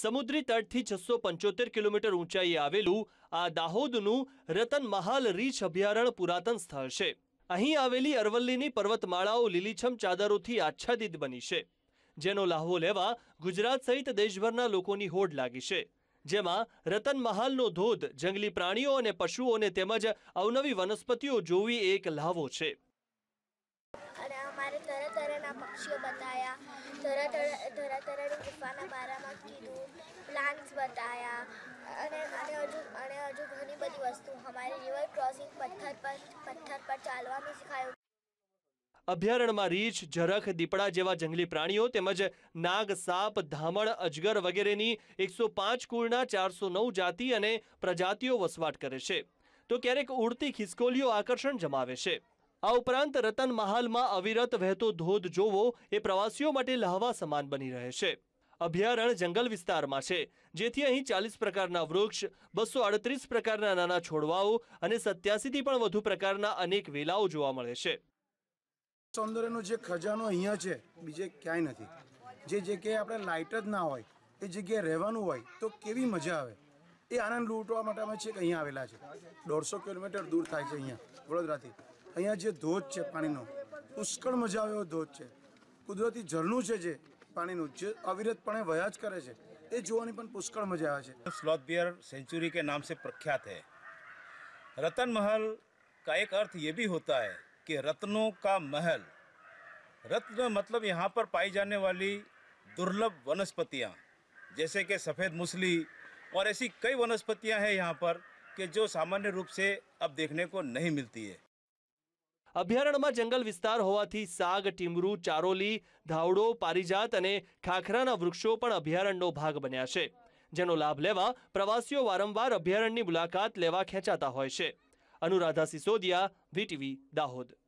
સમુદ્રી તટથી છસો પંચોતેર કિલોમીટર ઊંચાઈએ આવેલું આ દાહોદનું રતન મહાલ રીછ અભયારણ્ય પુરાતન સ્થળ છે અહીં આવેલી અરવલ્લીની પર્વતમાળાઓ લીલીછમ ચાદરોથી આચ્છાદિત બની છે જેનો લાહવો લેવા ગુજરાત સહિત દેશભરના લોકોની હોડ લાગી છે જેમાં રતન મહાલનો ધોધ જંગલી પ્રાણીઓ અને પશુઓને તેમજ અવનવી વનસ્પતિઓ જોવી એક લાહવો છે ત્યારે તરહ તરહના પક્ષીઓ બતાવ્યા તરહ તરહ તરહ તરહની ગુફાના બારામાં કીધું પ્લાન્ટ્સ બતાવ્યા અને અને હજુ અને હજુ ઘણી બધી વસ્તુ અમારી રિવર ક્રોસિંગ પથ્થર પર પથ્થર પર ચાલવાનું શીખાયું અભયારણ્યમાં રીછ ઝરખ દીપડા જેવા જંગલી પ્રાણીઓ તેમજ નાગ સાપ ધામણ અજગર વગેરેની એકસો પાંચ કુળના ચારસો નવ જાતિ અને પ્રજાતિઓ વસવાટ કરે છે તો ક્યારેક ઉડતી ખિસકોલીઓ આકર્ષણ જમાવે છે આ ઉપરાંત રતન મહાલમાં અવિરત વહેતો ધોધ જોવો એ પ્રવાસીઓ માટે લહવા સમાન બની રહે છે અભયારણ્ય જંગલ વિસ્તારમાં છે જેથી અહીં ચાલીસ પ્રકારના વૃક્ષ બસો અડત્રીસ પ્રકારના નાના છોડવાઓ અને સત્યાસીથી પણ વધુ પ્રકારના અનેક વેલાઓ જોવા મળે છે સૌંદર્યનો જે ખજાનો અહીંયા છે બીજે ક્યાંય નથી જે જગ્યાએ આપણે લાઇટ જ ના હોય એ જગ્યાએ રહેવાનું હોય તો કેવી મજા આવે એ આનંદ લૂંટવા માટે અમે છેક અહીંયા આવેલા છે દોઢસો કિલોમીટર દૂર થાય છે અહીંયા વડોદરાથી અહીંયા જે ધોધ છે પાણીનો પુષ્કળ મજાઓ ધોધ છે કુદરતી જળનો છે જે પાણીનો અવિરતપણે વ્યાજ કરે છે એ જોવાની પણ પુષ્કળ મજા આવે છે સ્લોથબિયર સેન્ચ્યુરી કે નામ સે પ્રખ્યાત હે રતનમહલ કા એક અર્થ એ ભી હોતા હે કે રત્નો કા મહેલ રત્ન મતલબ યહા પર પાઈ જાનને વાલી દુર્લભ વનસ્પતિયા જેસે કે સફેદ મુસલી ઓર એસી કઈ વનસ્પતિયા હે યહા પર કે જો સામાન્ય રૂપ સે આપ દેખને કો નહીં મિલતી હે અભયારણ્યમાં જંગલ વિસ્તાર હોવાથી સાગ ટીમરૂ ચારોલી ધાવડો પારિજાત અને ખાખરાના વૃક્ષો પણ અભયારણ્યનો ભાગ બન્યા છે જેનો લાભ લેવા પ્રવાસીઓ વારંવાર અભયારણ્યની મુલાકાત લેવા ખેંચાતા હોય છે અનુરાધા સિસોદિયા વીટીવી દાહોદ